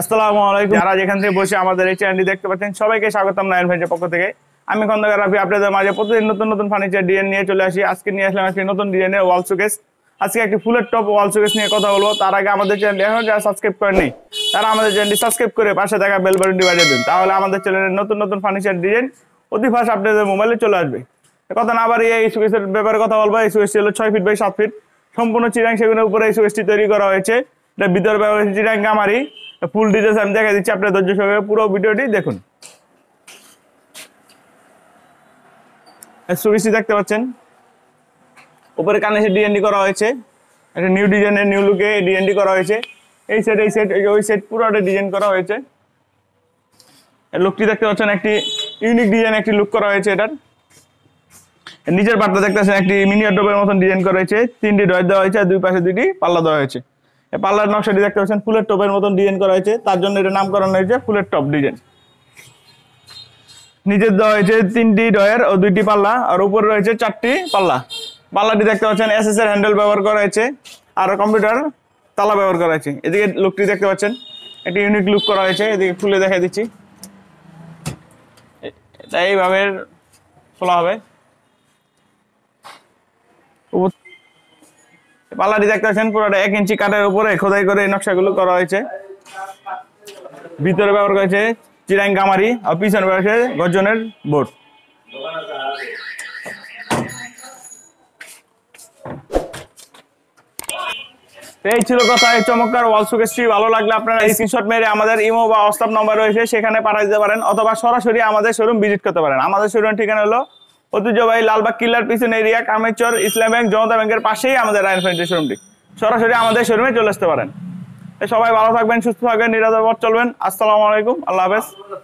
আসসালামু আলাইকুম যারা যেখান থেকে বসে আমাদের এই চ্যানেলটি দেখতে পাচ্ছেন সবাইকে স্বাগতম নাইন ভাইজের পক্ষ থেকে আমি খন্দকার রাফি আপনাদের মাঝে প্রতিদিন নতুন নতুন ফার্নিচার ডিজাইন নিয়ে চলে আসি আজকে নিয়ে আসলাম একটি নতুন ডিজাইনের ওয়াল শোকেস আজকে একটি ফুলের টপ ওয়াল শোকেস নিয়ে কথা বলবো তার আগে আমাদের চ্যানেল এখন যারা সাবস্ক্রাইব করেনি তারা আমাদের চ্যানেলটি সাবস্ক্রাইব করে পাশে থাকা বেল বাটনটি বাজিয়ে দিন তাহলে আমাদের চ্যানেলের নতুন নতুন ফার্নিচার ডিজাইন অতি ফার্স্ট আপনাদের মোবাইলে চলে আসবে কথা না আবার এই শোকেসের ব্যাপারে কথা বলবো এই শোকেসটি হলো ছয় ফিট বাই সাত ফিট সম্পূর্ণ চিরাং সেগুনের উপরে এই শোকেসটি তৈরি করা হয়েছে এটা ভিতর চিটাং কামারি ফুল ডিটেলস আমি দেখা দিচ্ছি আপনার ধৈর্য সহকারে পুরো ভিডিওটি দেখুন সুবিসি দেখতে পাচ্ছেন উপরে কানে এসে ডিএনডি করা হয়েছে একটা নিউ ডিজাইনের নিউ লুকে ডিএনডি করা হয়েছে এই সেট এই সেট ওই সেট পুরোটা ডিজাইন করা হয়েছে লুকটি দেখতে পাচ্ছেন একটি ইউনিক ডিজাইন একটি লুক করা হয়েছে এটার নিজের বার্তা দেখতে পাচ্ছেন একটি মিনি অটোপের মতন ডিজাইন করা হয়েছে তিনটি ডয়ের দেওয়া হয়েছে আর দুই পাশে দুইটি পাল্লা দেওয়া হয়েছে পাল্লার নকশাটি দেখতে পাচ্ছেন ফুলের টপের মতন ডিজাইন করা হয়েছে তার জন্য এটা নামকরণ হয়েছে ফুলের টপ ডিজাইন নিচের দেওয়া হয়েছে তিনটি ডয়ের ও দুইটি পাল্লা আর উপরে রয়েছে চারটি পাল্লা পাল্লাটি দেখতে পাচ্ছেন এস এর হ্যান্ডেল ব্যবহার করা হয়েছে আর কম্পিউটার তালা ব্যবহার করা হয়েছে এদিকে লুকটি দেখতে পাচ্ছেন একটি ইউনিক লুক করা হয়েছে এদিকে ফুলে দেখা দিচ্ছি এটা এইভাবে খোলা হবে পাল্লা দেখতে পাচ্ছেন পুরোটা এক ইঞ্চি কাটের উপরে খোদাই করে এই নকশাগুলো করা হয়েছে ভিতরে ব্যবহার করেছে চিরাং গামারি আর পিছনে ব্যবহার করেছে গর্জনের বোর্ড এই ছিল কথা এই চমৎকার ওয়াল সুকেশটি ভালো লাগলে আপনারা স্ক্রিনশট মেরে আমাদের ইমো বা হোয়াটসঅ্যাপ নম্বর রয়েছে সেখানে পাঠিয়ে দিতে পারেন অথবা সরাসরি আমাদের শোরুম ভিজিট করতে পারেন আমাদের শোরুম ঠিকানা হলো ঐতিহ্যবাহী লালবাগ কিল্লার পিছনে এরিয়া আমেচর ইসলাম ব্যাংক জনতা ব্যাংকের পাশেই আমাদের রায়ন ফার্নিচার শোরুমটি সরাসরি আমাদের শোরুমে চলে আসতে পারেন সবাই ভালো থাকবেন সুস্থ থাকবেন নিরাপদ চলবেন আসসালামু আলাইকুম আল্লাহ হাফেজ